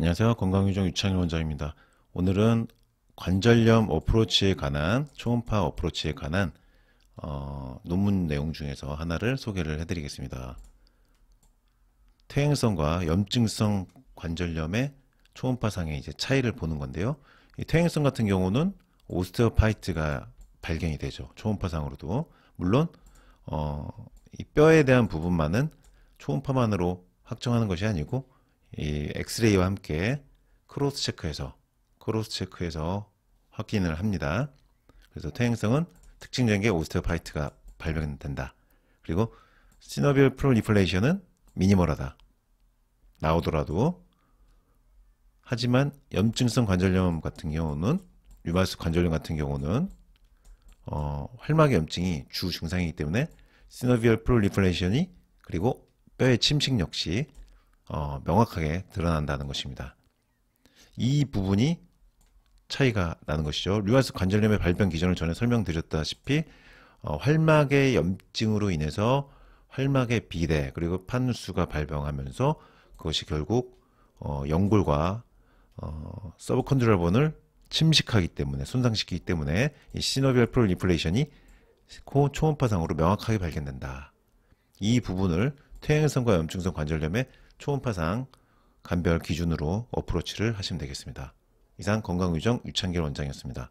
안녕하세요. 건강유정 유창일 원장입니다. 오늘은 관절염 어프로치에 관한 초음파 어프로치에 관한 어, 논문 내용 중에서 하나를 소개를 해드리겠습니다. 퇴행성과 염증성 관절염의 초음파상의 이제 차이를 보는 건데요. 이 퇴행성 같은 경우는 오스테오파이트가 발견이 되죠. 초음파상으로도 물론 어, 이 뼈에 대한 부분만은 초음파만으로 확정하는 것이 아니고 이 엑스레이와 함께 크로스 체크해서 크로스 체크해서 확인을 합니다. 그래서 퇴행성은 특징적인 게 오스테오파이트가 발견된다. 그리고 시너비얼 프로리플레이션은 미니멀하다. 나오더라도 하지만 염증성 관절염 같은 경우는 류마스 관절염 같은 경우는 어, 활막의 염증이 주 증상이기 때문에 시너비얼 프로리플레이션이 그리고 뼈의 침식 역시 어, 명확하게 드러난다는 것입니다. 이 부분이 차이가 나는 것이죠. 류하스 관절염의 발병 기전을 전에 설명드렸다시피 어, 활막의 염증으로 인해서 활막의 비대 그리고 판수가 발병하면서 그것이 결국 어, 연골과 어, 서브컨드럴본을 침식하기 때문에 손상시키기 때문에 이 시노비얼 프롤리플레이션이 코 초음파상으로 명확하게 발견된다. 이 부분을 퇴행성과 염증성 관절염의 초음파상 간별 기준으로 어프로치를 하시면 되겠습니다. 이상 건강위정 유창길 원장이었습니다.